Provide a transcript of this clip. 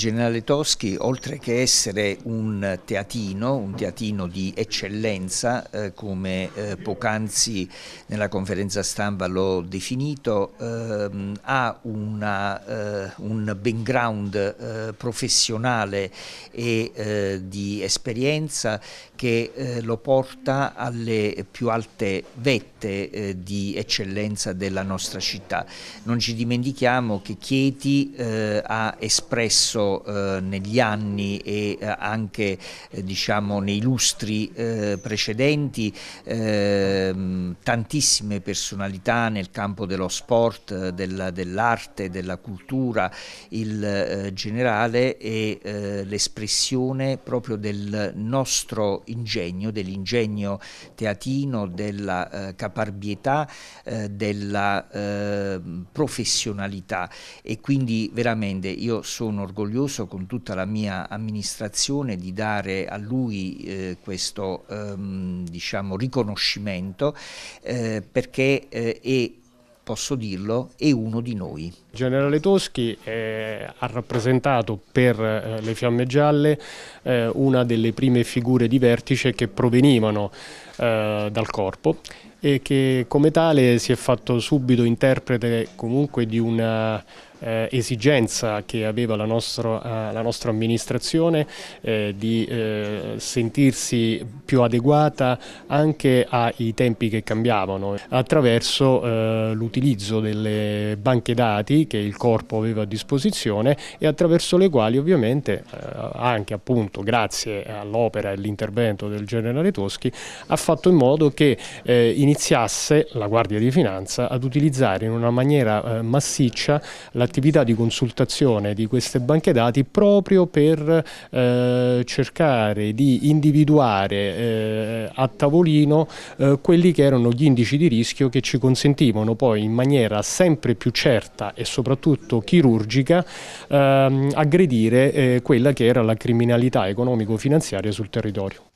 Generale Toschi, oltre che essere un teatino, un teatino di eccellenza, eh, come eh, poc'anzi nella conferenza stampa l'ho definito, ehm, ha una, eh, un background eh, professionale e eh, di esperienza che eh, lo porta alle più alte vette di eccellenza della nostra città. Non ci dimentichiamo che Chieti ha espresso eh, negli anni e eh, anche eh, diciamo, nei lustri eh, precedenti ehm, tantissime personalità nel campo dello sport, del, dell'arte, della cultura, il eh, generale e l'espressione proprio del nostro ingegno, dell'ingegno teatino, della caparbietà, della professionalità e quindi veramente io sono orgoglioso orgoglioso con tutta la mia amministrazione di dare a lui eh, questo ehm, diciamo, riconoscimento eh, perché eh, è posso dirlo, è uno di noi. Generale Toschi eh, ha rappresentato per eh, le Fiamme Gialle eh, una delle prime figure di vertice che provenivano eh, dal corpo e che come tale si è fatto subito interprete comunque di una eh, esigenza che aveva la, nostro, eh, la nostra amministrazione eh, di eh, sentirsi più adeguata anche ai tempi che cambiavano attraverso eh, l'utilizzo delle banche dati che il corpo aveva a disposizione e attraverso le quali ovviamente eh, anche appunto grazie all'opera e all'intervento del generale Toschi ha fatto in modo che in iniziasse la Guardia di Finanza ad utilizzare in una maniera eh, massiccia l'attività di consultazione di queste banche dati proprio per eh, cercare di individuare eh, a tavolino eh, quelli che erano gli indici di rischio che ci consentivano poi in maniera sempre più certa e soprattutto chirurgica ehm, aggredire eh, quella che era la criminalità economico-finanziaria sul territorio.